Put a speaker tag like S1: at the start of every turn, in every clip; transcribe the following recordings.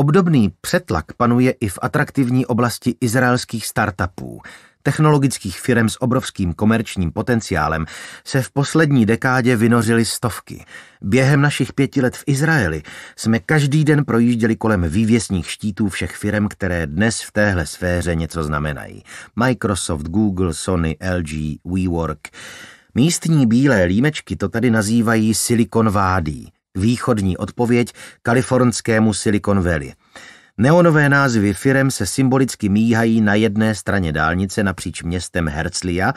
S1: Obdobný přetlak panuje i v atraktivní oblasti izraelských startupů. Technologických firm s obrovským komerčním potenciálem se v poslední dekádě vynořily stovky. Během našich pěti let v Izraeli jsme každý den projížděli kolem vývěsních štítů všech firm, které dnes v téhle sféře něco znamenají. Microsoft, Google, Sony, LG, WeWork. Místní bílé límečky to tady nazývají Silicon Východní odpověď kalifornskému Silicon Valley. Neonové názvy firem se symbolicky míhají na jedné straně dálnice napříč městem Herzlia,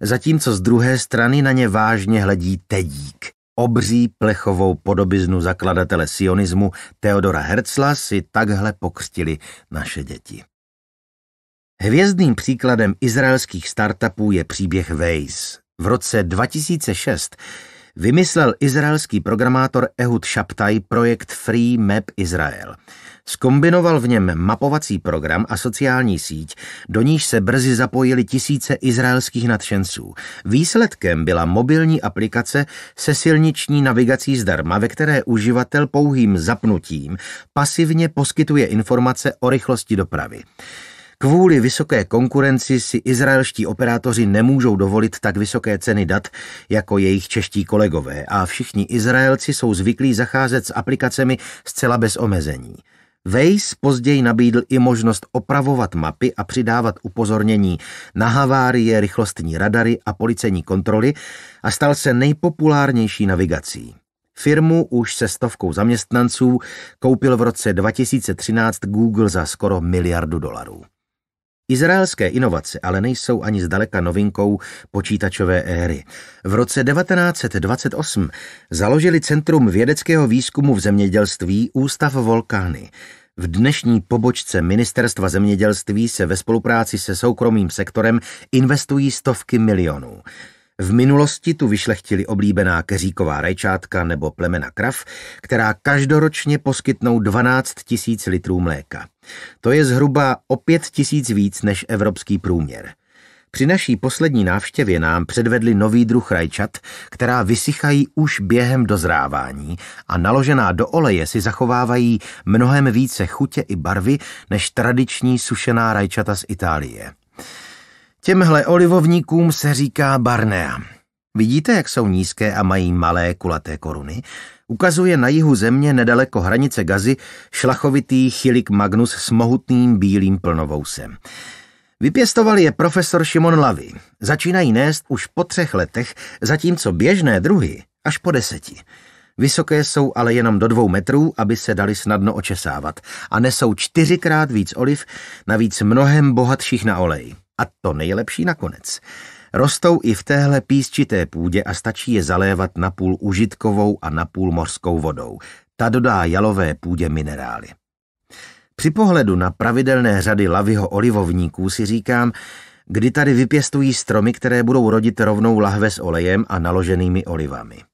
S1: zatímco z druhé strany na ně vážně hledí Tedík. Obří plechovou podobiznu zakladatele sionismu Teodora Herzla si takhle pokřtili naše děti. Hvězdným příkladem izraelských startupů je příběh Waze. V roce 2006 vymyslel izraelský programátor Ehud Šaptaj projekt Free Map Israel. Skombinoval v něm mapovací program a sociální síť, do níž se brzy zapojili tisíce izraelských nadšenců. Výsledkem byla mobilní aplikace se silniční navigací zdarma, ve které uživatel pouhým zapnutím pasivně poskytuje informace o rychlosti dopravy. Kvůli vysoké konkurenci si izraelští operátoři nemůžou dovolit tak vysoké ceny dat jako jejich čeští kolegové a všichni Izraelci jsou zvyklí zacházet s aplikacemi zcela bez omezení. Waze později nabídl i možnost opravovat mapy a přidávat upozornění na havárie, rychlostní radary a policejní kontroly a stal se nejpopulárnější navigací. Firmu už se stovkou zaměstnanců koupil v roce 2013 Google za skoro miliardu dolarů. Izraelské inovace ale nejsou ani zdaleka novinkou počítačové éry. V roce 1928 založili Centrum vědeckého výzkumu v zemědělství Ústav Volkány. V dnešní pobočce Ministerstva zemědělství se ve spolupráci se soukromým sektorem investují stovky milionů. V minulosti tu vyšlechtili oblíbená keříková rajčátka nebo plemena krav, která každoročně poskytnou 12 tisíc litrů mléka. To je zhruba o 5 tisíc víc než evropský průměr. Při naší poslední návštěvě nám předvedli nový druh rajčat, která vysychají už během dozrávání a naložená do oleje si zachovávají mnohem více chutě i barvy než tradiční sušená rajčata z Itálie. Těmhle olivovníkům se říká Barnea. Vidíte, jak jsou nízké a mají malé kulaté koruny? Ukazuje na jihu země nedaleko hranice gazy šlachovitý chylik Magnus s mohutným bílým plnovousem. Vypěstoval je profesor Šimon Lavy. Začínají nést už po třech letech, zatímco běžné druhy až po deseti. Vysoké jsou ale jenom do dvou metrů, aby se dali snadno očesávat a nesou čtyřikrát víc oliv, navíc mnohem bohatších na olej. A to nejlepší nakonec. Rostou i v téhle písčité půdě a stačí je zalévat napůl užitkovou a napůl mořskou vodou. Ta dodá jalové půdě minerály. Při pohledu na pravidelné řady lavyho olivovníků si říkám, kdy tady vypěstují stromy, které budou rodit rovnou lahve s olejem a naloženými olivami.